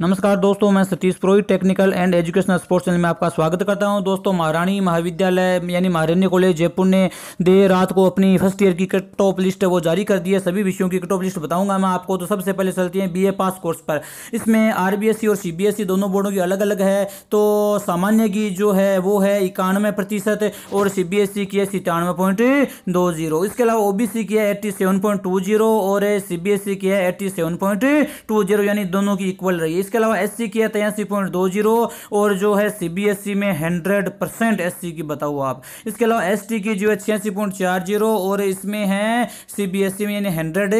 नमस्कार दोस्तों मैं Satish Purohit technical and educational sports channel में आपका स्वागत करता हूं दोस्तों महारानी महाविद्यालय यानी महारानी कॉलेज जयपुर ने देर रात को अपनी फर्स्ट ईयर की कट ऑफ लिस्ट वो जारी कर दी है सभी विषयों की कट ऑफ लिस्ट बताऊंगा मैं आपको तो सबसे पहले चलती है बी पास कोर्स पर इसमें आर और सी दोनों बोर्डों की अलग अलग है तो सामान्य की जो है वो है इक्यानवे प्रतिशत और सी की है सितानवे पॉइंट दो जीरो इसके अलावा ओ की है eighty seven point two zero और सी की है eighty seven point two zero यानी दोनों की इक्वल रही है इसके अलावा एस की है तिरासी पॉइंट दो जीरो और जो है सी e में हंड्रेड परसेंट एस की बताओ आप इसके अलावा एस की जो है छियासी पॉइंट चार जीरो और इसमें है सी e में यानी हंड्रेड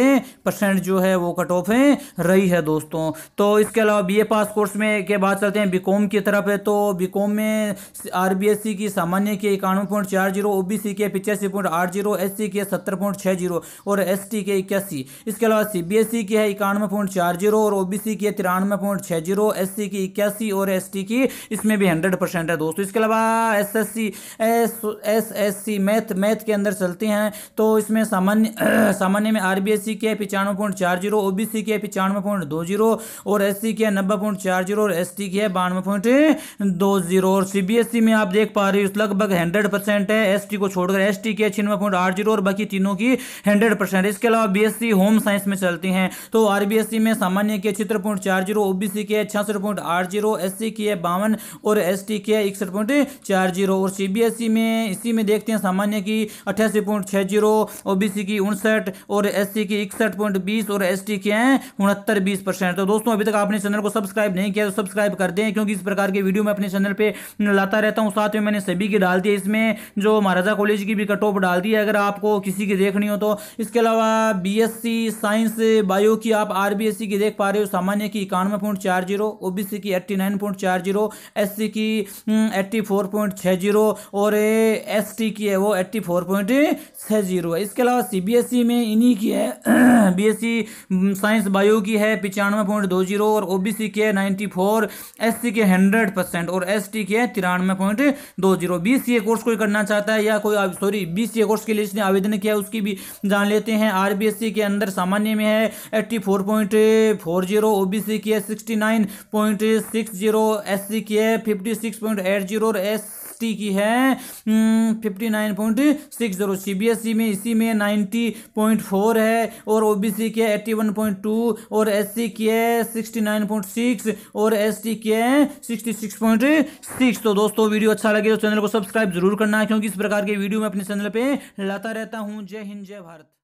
परसेंट जो है वो कट ऑफ है रही है दोस्तों तो इसके अलावा बी पास कोर्स में के बात चलते हैं बीकॉम की तरफ है तो बीकॉम में आर e की सामान्य की इक्यानवे पॉइंट चार जीरो ओ बी सी के पिचासी पॉइंट आठ जीरो एस सी के सत्तर पॉइंट छः जीरो और एस टी के इक्यासी इसके अलावा सी बी एस ई की है इक्यानवे पॉइंट चार जीरो और ओ बी सी की है तिरानवे पॉइंट पॉइंट छः जीरो एस सी की इक्यासी और एस टी की इसमें भी हंड्रेड परसेंट है दोस्तों इसके अलावा S S C S S S C math math के अंदर चलते हैं तो इसमें सामान्य सामान्य में आर बी एस सी के है पचानवे पॉइंट चार जीरो ओ बी सी के है पचानवे पॉइंट दो जीरो और एस सी के नब्बे पॉइंट चार जीरो और एस टी की है बानवे पॉइंट दो जीरो और सी बी एस सी में आप देख पा रहे हो लगभग हंड्रेड परसेंट है एस टी को छोड़कर एस टी के छिन्नवे पॉइंट आठ जीरो और बाकी तीनों की हंड्रेड परसेंट इसके अलावा B S C home science में चलती हैं तो आर बी एस सी में सामान्य के चित्र पॉइंट चार जीरो ओ ओबीसी की है छियासठ पॉइंट आठ जीरो एस की है बावन और एस की है इकसठ पॉइंट चार जीरो और सी में इसी में देखते हैं सामान्य की अट्ठासी पॉइंट छः जीरो ओ की उनसठ और एस की इकसठ पॉइंट बीस और एस की हैं उनहत्तर बीस परसेंट तो दोस्तों अभी तक आपने चैनल को सब्सक्राइब नहीं किया तो सब्सक्राइब कर दें क्योंकि इस प्रकार के वीडियो मैं अपने चैनल पर लाता रहता हूँ साथ में मैंने सभी की डाल दी है इसमें जो महाराजा कॉलेज की भी कट ऑफ डाल दी है अगर आपको किसी की देखनी हो तो इसके अलावा बी साइंस बायो की आप आर की देख पा रहे हो सामान्य की इक्यानवे पॉइंट चार जीरो ओ बी सी की एट्टी नाइन पॉइंट चार जीरो एस सी की हम्म, एट्टी फोर पॉइंट छः जीरो और एस टी की है वो एट्टी फोर पॉइंट छः जीरो है इसके अलावा सी बी एस ई में इन्हीं की है B S hmm, science bio की है पचानवे पॉइंट दो जीरो और ओ बी सी की है नाइन्टी फोर एस सी के हंड्रेड परसेंट और एस टी की है तिरानवे पॉइंट दो zero B C A course कोई करना चाहता है या कोई sorry B C A course के लिए जिसने आवेदन किया उसकी भी जान लेते हैं आर बी एस सी के अंदर सामान्य में है eighty four point four zero O B C की है सिक्स सिक्सटी एस सी की है fifty six point eight zero और एस टी की है fifty nine point six zero C B S में इसी में नाइन्टी पॉइंट फोर है और ओ बी सी की है एट्टी वन पॉइंट टू और एस सी की है सिक्सटी नाइन पॉइंट सिक्स और एस टी की है सिक्सटी सिक्स पॉइंट सिक्स तो दोस्तों वीडियो अच्छा लगे तो चैनल को सब्सक्राइब जरूर करना है क्योंकि इस प्रकार के वीडियो मैं अपने चैनल पर लाता रहता हूँ जय हिंद जय भारत